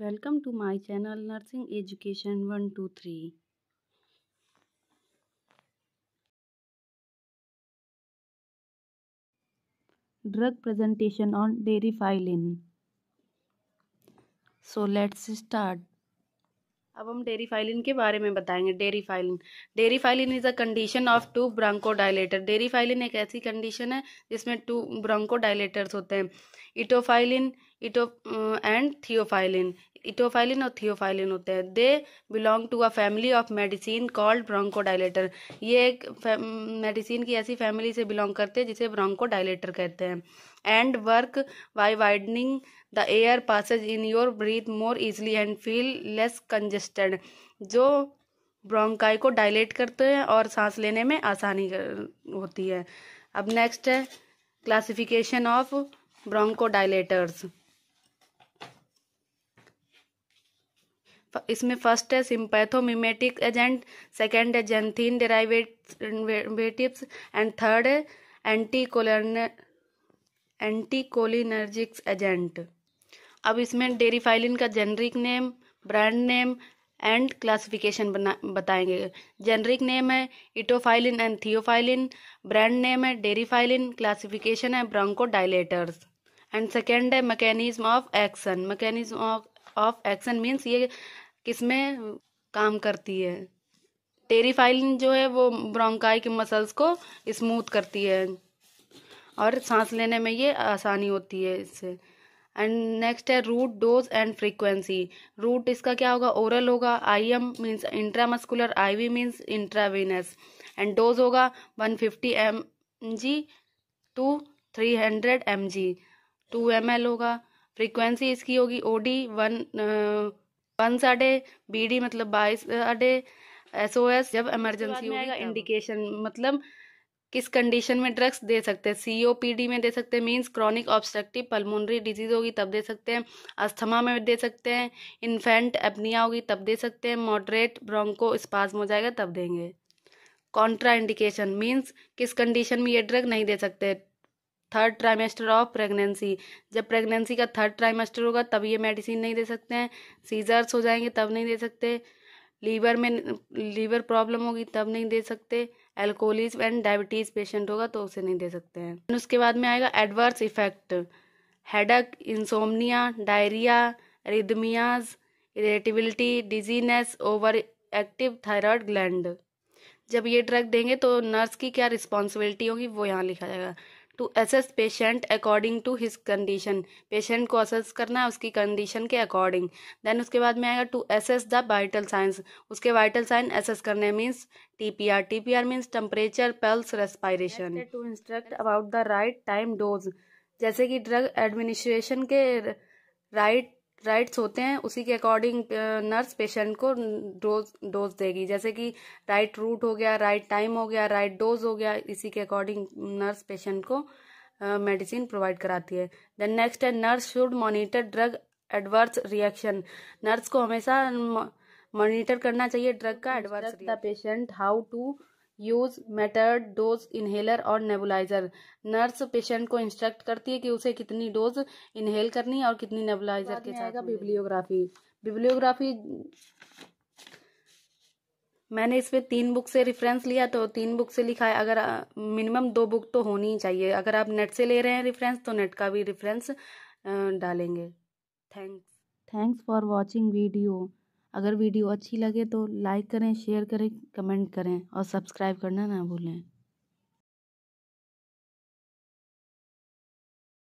welcome to my channel nursing education one two three drug presentation on Deriphyllin so let's start अब हम Deriphyllin के बारे में बताएंगे Deriphyllin Deriphyllin is a condition of to bronchodilator Deriphyllin एक ऐसी condition है जिसमें टू ब्रांको डायलेटर्स होते हैं इटोफाइलिन इटो एंड थियोफाइलिन इटोफाइलिन और थियोफाइलिन होते हैं they belong to a family of medicine called bronchodilator ये एक मेडिसिन की ऐसी फैमिली से बिलोंग करते हैं जिसे ब्रोंकोडाइलेटर कहते हैं and work by widening the air passage in your breathe more easily and feel less congested जो ब्रोंकाई को डायलेट करते हैं और सांस लेने में आसानी होती है अब नेक्स्ट है क्लासिफिकेशन ऑफ ब्रोंकोडाइलेटर्स इसमें फर्स्ट है सिंपैथोमिमेटिक एजेंट सेकेंड है जेंथिन डेराइवेटिव्स एंड थर्ड है anti anticholinergics anticholinergics agent अब इसमें डेरीफाइलिन का generic name brand name and classification बना बताएंगे जेनरिक नेम है etofylline and theophylline brand name है डेरीफाइलिन क्लासिफिकेशन है ब्रांको डायलेटर्स एंड सेकेंड है mechanism of action mechanism of of action means ये किस में काम करती है टेरीफाइलिन जो है वो ब्रोंकाई के मसल्स को स्मूथ करती है और सांस लेने में ये आसानी होती है इससे एंड नेक्स्ट है route dose and frequency route इसका क्या होगा ओरल होगा I M means intramuscular I V means intravenous and dose होगा one fifty M G to three hundred M G two M L होगा फ्रीक्वेंसी इसकी होगी O D one one साढ़े B D मतलब बाईस साढ़े एस ओ एस जब emergency होगा इंडिकेशन मतलब किस कंडीशन में ड्रग्स दे सकते हैं सी ओ पी डी में दे सकते हैं means chronic obstructive pulmonary disease होगी तब दे सकते हैं अस्थमा में दे सकते हैं इन्फेंट एपनिया होगी तब दे सकते हैं मॉडरेट ब्रोंको स्पाज्म हो जाएगा तब देंगे कॉन्ट्रा इंडिकेशन मीन्स किस कंडीशन में ये ड्रग नहीं दे सकते थर्ड ट्राइमेस्टर ऑफ प्रेगनेंसी जब प्रेगनेंसी का थर्ड ट्राइमेस्टर होगा तब ये मेडिसिन नहीं दे सकते हैं सीजर्स हो जाएंगे तब नहीं दे सकते लीवर में लीवर प्रॉब्लम होगी तब नहीं दे सकते एल्कोहलिज्म एंड डायबिटीज़ पेशेंट होगा तो उसे नहीं दे सकते हैं उसके बाद में आएगा adverse effect headache insomnia diarrhoea arrhythmias irritability dizziness overactive thyroid gland जब ये ड्रग देंगे तो नर्स की क्या रिस्पॉन्सिबिलिटी होगी वो यहाँ लिखा जाएगा to assess patient according to his condition patient को असेस करना है उसकी कंडीशन के अकॉर्डिंग देन उसके बाद में आएगा to assess the vital signs उसके वाइटल साइन असेस करने means T P R T P R means temperature pulse respiration to instruct about the right time dose जैसे कि ड्रग एडमिनिस्ट्रेशन के राइट राइट्स होते हैं उसी के अकॉर्डिंग नर्स पेशेंट को डोज डोज देगी जैसे कि राइट रूट हो गया राइट टाइम हो गया राइट डोज हो गया इसी के अकॉर्डिंग नर्स पेशेंट को मेडिसिन प्रोवाइड कराती है देन नेक्स्ट है nurse should monitor drug adverse reaction nurse को हमेशा मॉनिटर करना चाहिए ड्रग का adverse the patient how to use metered dose inhaler और नेबुलाइजर नर्स पेशेंट को इंस्ट्रक्ट करती है कि उसे कितनी डोज इनहेल करनी है और कितनी नेबुलाइजर के साथ बिब्लियोग्राफी बिब्लियोग्राफी मैंने इसमें तीन बुक से रिफरेंस लिया तो तीन बुक से लिखा है अगर मिनिमम दो बुक तो होनी ही चाहिए अगर आप नेट से ले रहे हैं रिफरेंस तो नेट का भी रिफरेंस डालेंगे thanks thanks for watching video अगर वीडियो अच्छी लगे तो लाइक करें शेयर करें कमेंट करें और सब्सक्राइब करना ना भूलें